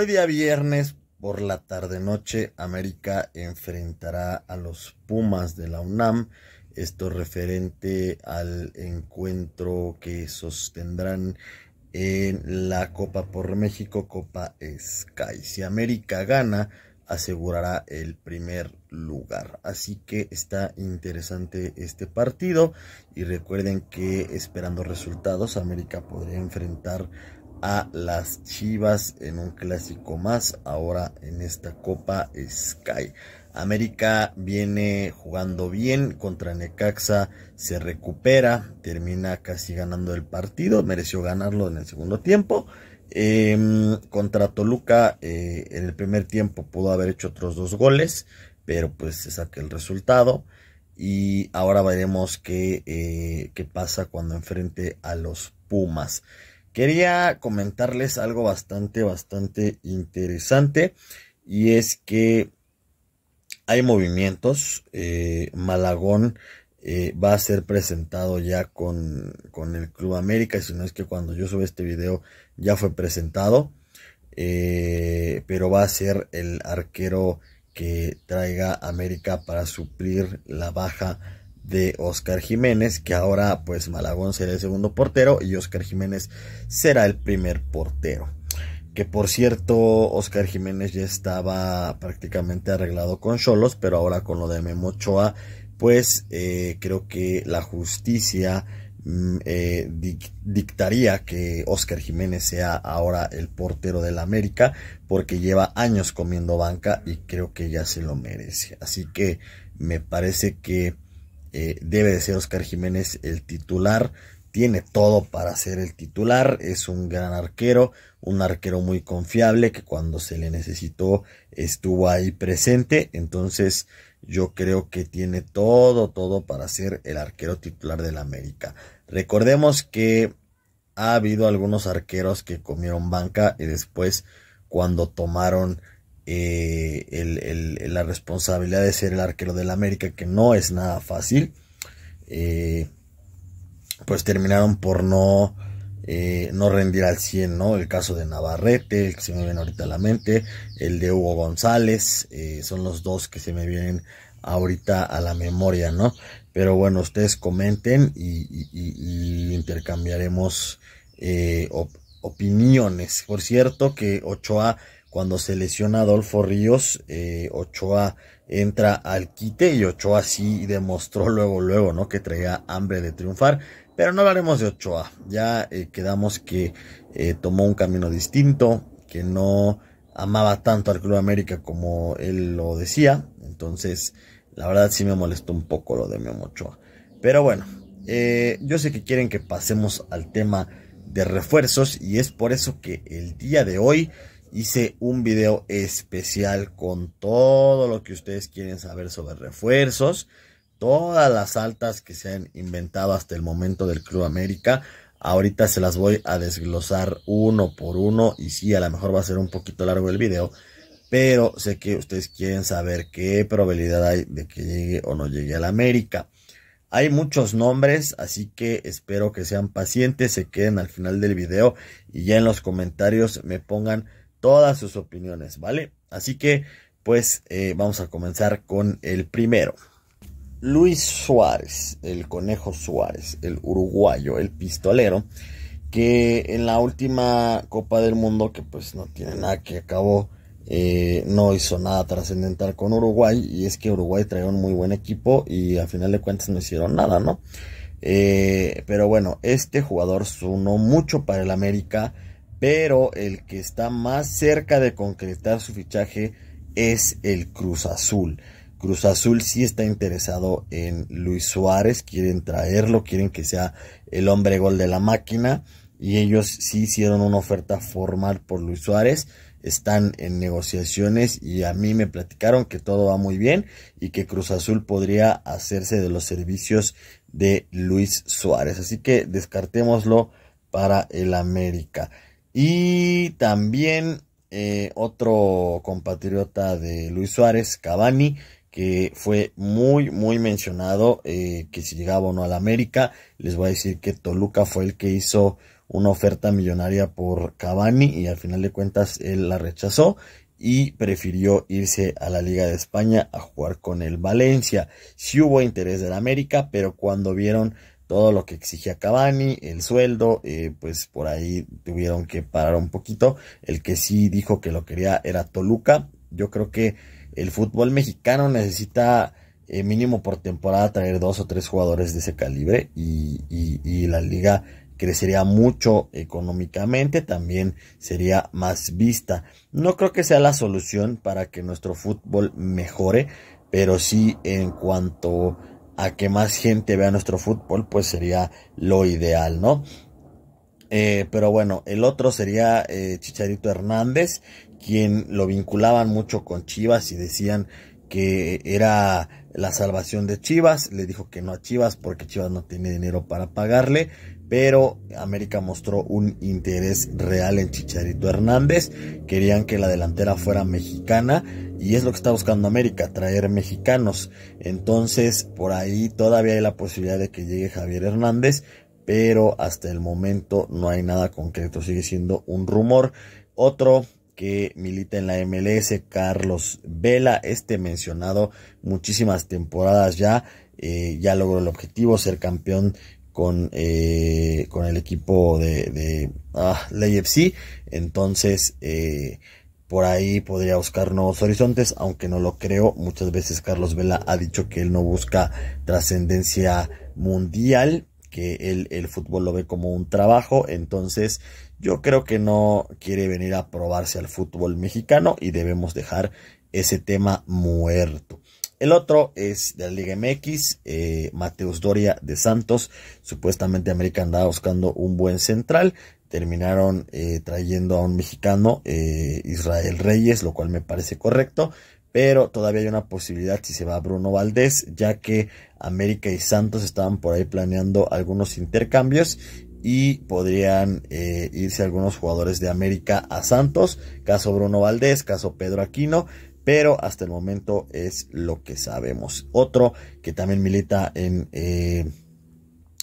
Hoy día viernes por la tarde-noche, América enfrentará a los Pumas de la UNAM. Esto referente al encuentro que sostendrán en la Copa por México, Copa Sky. Si América gana, asegurará el primer lugar. Así que está interesante este partido y recuerden que esperando resultados América podría enfrentar a las Chivas en un clásico más, ahora en esta Copa Sky. América viene jugando bien contra Necaxa, se recupera, termina casi ganando el partido, mereció ganarlo en el segundo tiempo. Em, contra Toluca eh, en el primer tiempo pudo haber hecho otros dos goles, pero pues se saca el resultado. Y ahora veremos qué, eh, qué pasa cuando enfrente a los Pumas quería comentarles algo bastante, bastante interesante y es que hay movimientos. Eh, Malagón eh, va a ser presentado ya con, el Club América, si no es que cuando yo sube este video ya fue presentado, eh, pero va a ser el arquero que traiga América para suplir la baja de Oscar Jiménez, que ahora pues Malagón será el segundo portero y Oscar Jiménez será el primer portero. Que por cierto, Oscar Jiménez ya estaba prácticamente arreglado con Cholos, pero ahora con lo de Memo pues eh, creo que la justicia mm, eh, dictaría que Oscar Jiménez sea ahora el portero de la América, porque lleva años comiendo banca y creo que ya se lo merece. Así que me parece que eh, debe de ser Oscar Jiménez el titular. Tiene todo para ser el titular, es un gran arquero, un arquero muy confiable que cuando se le necesitó estuvo ahí presente, entonces yo creo que tiene todo, todo para ser el arquero titular la América. Recordemos que ha habido algunos arqueros que comieron banca y después cuando tomaron eh, la responsabilidad de ser el arquero del América, que no es nada fácil, eh, pues terminaron por no, eh, no rendir al 100, ¿no? El caso de Navarrete, el que se me viene ahorita a la mente, el de Hugo González, son los dos que se me vienen ahorita a la memoria, ¿no? Pero bueno, ustedes comenten y, intercambiaremos opiniones. Por cierto, que Ochoa cuando se lesiona Adolfo Ríos, eh, Ochoa entra al quite y Ochoa sí demostró luego, luego, ¿no? Que traía hambre de triunfar. Pero no hablaremos de Ochoa. Ya eh, quedamos que eh, tomó un camino distinto, que no amaba tanto al Club América como él lo decía. Entonces, la verdad sí me molestó un poco lo de Memo Ochoa. Pero bueno, yo sé que quieren que pasemos al tema de refuerzos y es por eso que el día de hoy hice un video especial con todo lo que ustedes quieren saber sobre refuerzos, todas las altas que se han inventado hasta el momento del Club América. Ahorita se las voy a desglosar uno por uno y sí, a lo mejor va a ser un poquito largo el video, pero sé que ustedes quieren saber qué probabilidad hay de que llegue o no llegue a la América. Hay muchos nombres, así que espero que sean pacientes, se queden al final del video y ya en los comentarios me pongan todas sus opiniones, ¿vale? Así que, pues, eh, vamos a comenzar con el primero. Luis Suárez, el conejo Suárez, el uruguayo, el pistolero, que en la última Copa del Mundo, que pues no tiene nada que acabó, eh, no hizo nada trascendental con Uruguay, y es que Uruguay traía un muy buen equipo y a final de cuentas no hicieron nada, ¿no? Eh, pero bueno, este jugador sonó mucho para el América pero el que está más cerca de concretar su fichaje es el Cruz Azul. Cruz Azul sí está interesado en Luis Suárez, quieren traerlo, quieren que sea el hombre gol de la máquina y ellos sí hicieron una oferta formal por Luis Suárez, están en negociaciones y a mí me platicaron que todo va muy bien y que Cruz Azul podría hacerse de los servicios de Luis Suárez, así que descartémoslo para el América. Y también eh, otro compatriota de Luis Suárez, Cavani, que fue muy, muy mencionado, eh, que si llegaba o no al América, les voy a decir que Toluca fue el que hizo una oferta millonaria por Cavani y al final de cuentas él la rechazó y prefirió irse a la Liga de España a jugar con el Valencia. Si sí hubo interés la América, pero cuando vieron todo lo que exigía Cavani, el sueldo, eh, pues por ahí tuvieron que parar un poquito. El que sí dijo que lo quería era Toluca. Yo creo que el fútbol mexicano necesita eh, mínimo por temporada traer dos o tres jugadores de ese calibre y la liga crecería mucho económicamente, también sería más vista. No creo que sea la solución para que nuestro fútbol mejore, pero sí en cuanto a que más gente vea nuestro fútbol, pues sería lo ideal, ¿no? Eh, pero bueno, el otro sería eh, Chicharito Hernández, quien lo vinculaban mucho con Chivas y decían que era la salvación de Chivas. Le dijo que no a Chivas porque Chivas no tiene dinero para pagarle pero América mostró un interés real en Chicharito Hernández. Querían que la delantera fuera mexicana y es lo que está buscando América, traer mexicanos. Entonces, por ahí todavía hay la posibilidad de que llegue Javier Hernández, pero hasta el momento no hay nada concreto, sigue siendo un rumor. Otro que milita en la MLS, Carlos Vela, este mencionado muchísimas temporadas ya, eh, ya logró el objetivo, ser campeón con, eh, con el equipo de, de ah, la Entonces, eh, por ahí podría buscar nuevos horizontes, aunque no lo creo. Muchas veces Carlos Vela ha dicho que él no busca trascendencia mundial, que él, el fútbol lo ve como un trabajo. Entonces, yo creo que no quiere venir a probarse al fútbol mexicano y debemos dejar ese tema muerto. El otro es de la Liga MX, eh, Mateus Doria de Santos. Supuestamente América andaba buscando un buen central. Terminaron eh, trayendo a un mexicano, eh, Israel Reyes, lo cual me parece correcto. Pero todavía hay una posibilidad si se va Bruno Valdés, ya que América y Santos estaban por ahí planeando algunos intercambios y podrían irse algunos jugadores de América a Santos, caso Bruno Valdés, caso Pedro Aquino, pero hasta el momento es lo que sabemos. Otro que también milita en, eh,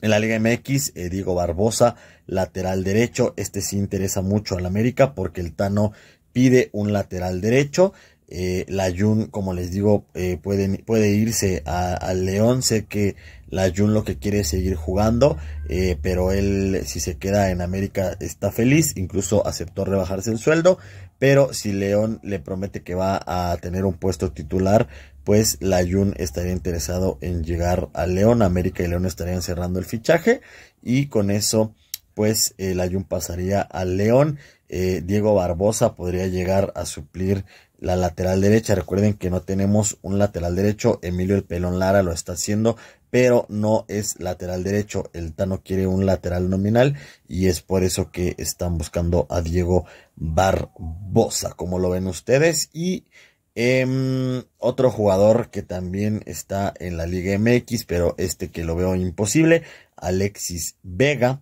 en la Liga MX, eh, Diego Barbosa, lateral derecho. Este sí interesa mucho al América porque el Tano pide un lateral derecho. Eh, la Jun, como les digo, eh, puede, puede, irse al León. Sé que la Jun lo que quiere es seguir jugando, eh, pero él si se queda en América está feliz, incluso aceptó rebajarse el sueldo, pero si León le promete que va a tener un puesto titular, pues la Jun estaría interesado en llegar al León, América y León estarían cerrando el fichaje y con eso pues el Ayun pasaría al León. Eh, Diego Barbosa podría llegar a suplir la lateral derecha. Recuerden que no tenemos un lateral derecho. Emilio El Pelón Lara lo está haciendo, pero no es lateral derecho. El Tano quiere un lateral nominal y es por eso que están buscando a Diego Barbosa, como lo ven ustedes. Y em, otro jugador que también está en la Liga MX, pero este que lo veo imposible, Alexis Vega.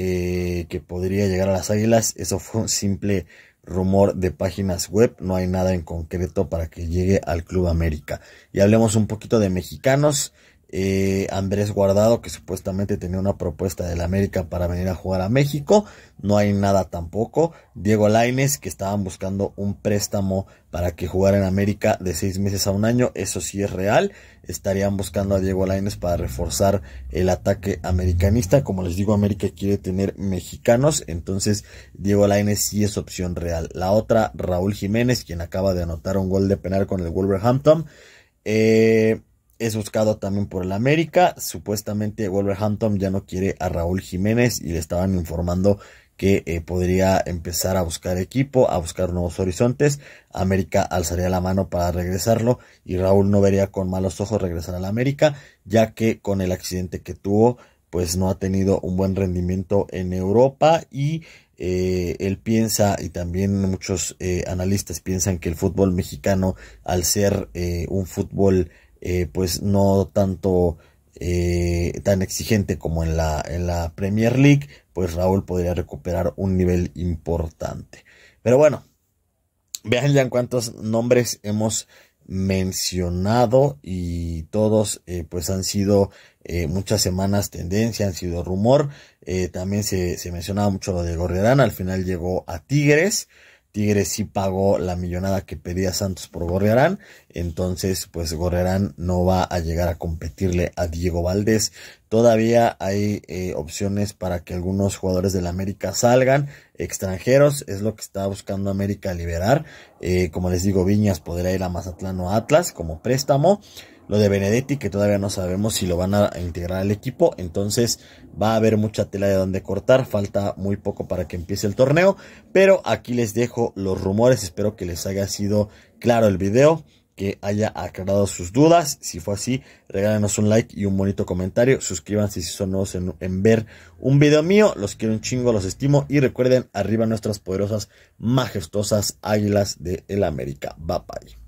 Eh, que podría llegar a las Águilas. Eso fue un simple rumor de páginas web, no hay nada en concreto para que llegue al Club América. Y hablemos un poquito de mexicanos eh, Andrés Guardado, que supuestamente tenía una propuesta del América para venir a jugar a México. No hay nada tampoco. Diego Laines, que estaban buscando un préstamo para que jugara en América de seis meses a un año. Eso sí es real. Estarían buscando a Diego Laines para reforzar el ataque americanista. Como les digo, América quiere tener mexicanos. Entonces, Diego Laines sí es opción real. La otra, Raúl Jiménez, quien acaba de anotar un gol de penal con el Wolverhampton. Eh es buscado también por el América. Supuestamente Wolverhampton ya no quiere a Raúl Jiménez y le estaban informando que eh, podría empezar a buscar equipo, a buscar nuevos horizontes. América alzaría la mano para regresarlo y Raúl no vería con malos ojos regresar al América, ya que con el accidente que tuvo, pues no ha tenido un buen rendimiento en Europa y eh, él piensa y también muchos eh, analistas piensan que el fútbol mexicano al ser un fútbol eh, pues no tanto eh, tan exigente como en la, en la Premier League, pues Raúl podría recuperar un nivel importante. Pero bueno, vean ya cuántos nombres hemos mencionado y todos eh, pues han sido muchas semanas tendencia, han sido rumor. también se, se mencionaba mucho lo de Gorredán al final llegó a Tigres. Tigres sí pagó la millonada que pedía Santos por Gorrearán, entonces pues Gorrearán no va a llegar a competirle a Diego Valdés. Todavía hay eh, opciones para que algunos jugadores del América salgan, extranjeros, es lo que está buscando América liberar. Eh, como les digo, Viñas podría ir a Mazatlán o Atlas como préstamo lo de Benedetti, que todavía no sabemos si lo van a integrar al equipo. Entonces va a haber mucha tela de donde cortar. Falta muy poco para que empiece el torneo. Pero aquí les dejo los rumores. Espero que les haya sido claro el video. Que haya aclarado sus dudas. Si fue así, regálenos un like y un bonito comentario. Suscríbanse si son nuevos en, ver un video mío. Los quiero un chingo, los estimo. Y recuerden, arriba nuestras poderosas, majestuosas águilas de el América. Bye bye.